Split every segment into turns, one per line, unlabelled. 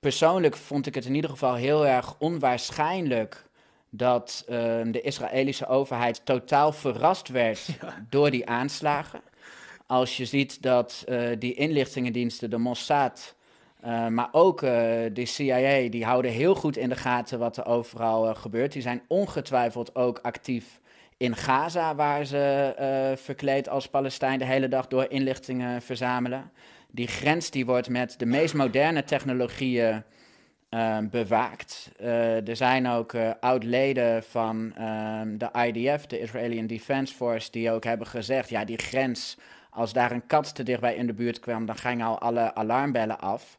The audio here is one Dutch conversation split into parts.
persoonlijk vond ik het in ieder geval heel erg onwaarschijnlijk dat ehm, de Israëlische overheid totaal verrast werd door die aanslagen. Als je ziet dat eh, die inlichtingendiensten, de Mossad, eh, maar ook eh, de CIA, die houden heel goed in de gaten wat er overal gebeurt. Die zijn ongetwijfeld ook actief in Gaza, waar ze eh, verkleed als Palestijn de hele dag door inlichtingen verzamelen. Die grens die wordt met de meest moderne technologieën ehm, bewaakt. Eh, er zijn ook eh, oud-leden van ehm, de IDF, de Israeli Defense Force, die ook hebben gezegd: ja, die grens, als daar een kat te dichtbij in de buurt kwam, dan gingen al alle alarmbellen af.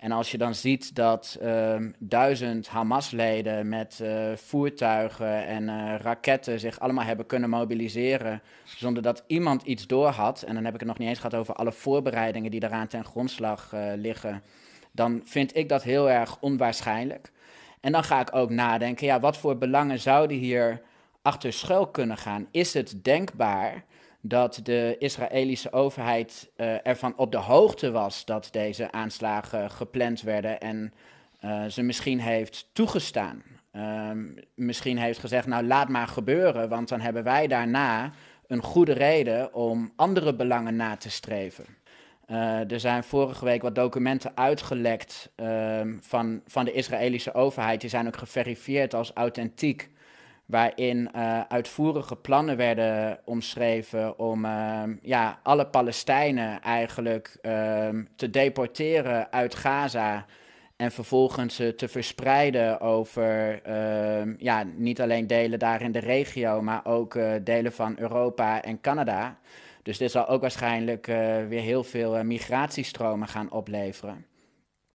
En als je dan ziet dat ehm, duizend Hamas-leden met eh, voertuigen en eh, raketten zich allemaal hebben kunnen mobiliseren zonder dat iemand iets door had, en dan heb ik het nog niet eens gehad over alle voorbereidingen die daaraan ten grondslag eh, liggen, dan vind ik dat heel erg onwaarschijnlijk. En dan ga ik ook nadenken, ja, wat voor belangen zouden hier achter schuil kunnen gaan? Is het denkbaar dat de Israëlische overheid eh, ervan op de hoogte was dat deze aanslagen gepland werden en eh, ze misschien heeft toegestaan. Ehm, misschien heeft gezegd, nou laat maar gebeuren, want dan hebben wij daarna een goede reden om andere belangen na te streven. Eh, er zijn vorige week wat documenten uitgelekt ehm, van, van de Israëlische overheid. Die zijn ook geverifieerd als authentiek waarin eh, uitvoerige plannen werden omschreven om ehm, ja, alle Palestijnen eigenlijk ehm, te deporteren uit Gaza en vervolgens ze te verspreiden over ehm, ja, niet alleen delen daar in de regio, maar ook eh, delen van Europa en Canada. Dus dit zal ook waarschijnlijk eh, weer heel veel migratiestromen gaan opleveren.